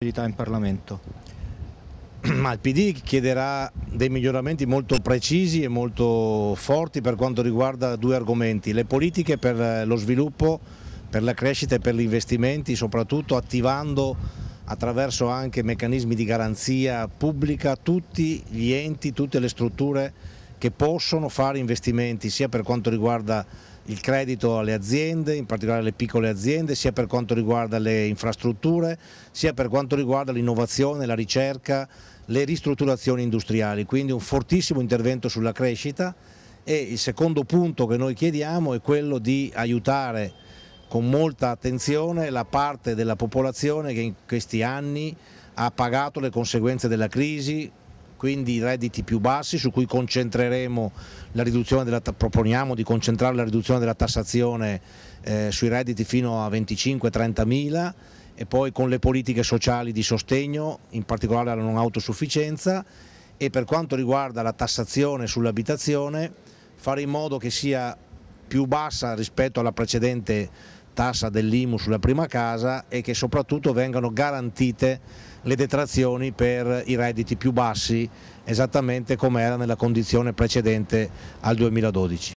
in Parlamento? Ma il PD chiederà dei miglioramenti molto precisi e molto forti per quanto riguarda due argomenti, le politiche per lo sviluppo, per la crescita e per gli investimenti, soprattutto attivando attraverso anche meccanismi di garanzia pubblica tutti gli enti, tutte le strutture che possono fare investimenti sia per quanto riguarda il credito alle aziende, in particolare alle piccole aziende, sia per quanto riguarda le infrastrutture, sia per quanto riguarda l'innovazione, la ricerca, le ristrutturazioni industriali, quindi un fortissimo intervento sulla crescita e il secondo punto che noi chiediamo è quello di aiutare con molta attenzione la parte della popolazione che in questi anni ha pagato le conseguenze della crisi quindi i redditi più bassi su cui concentreremo la riduzione della, proponiamo di concentrare la riduzione della tassazione eh, sui redditi fino a 25-30 mila e poi con le politiche sociali di sostegno, in particolare alla non autosufficienza e per quanto riguarda la tassazione sull'abitazione fare in modo che sia più bassa rispetto alla precedente tassa dell'IMU sulla prima casa e che soprattutto vengano garantite le detrazioni per i redditi più bassi, esattamente come era nella condizione precedente al 2012.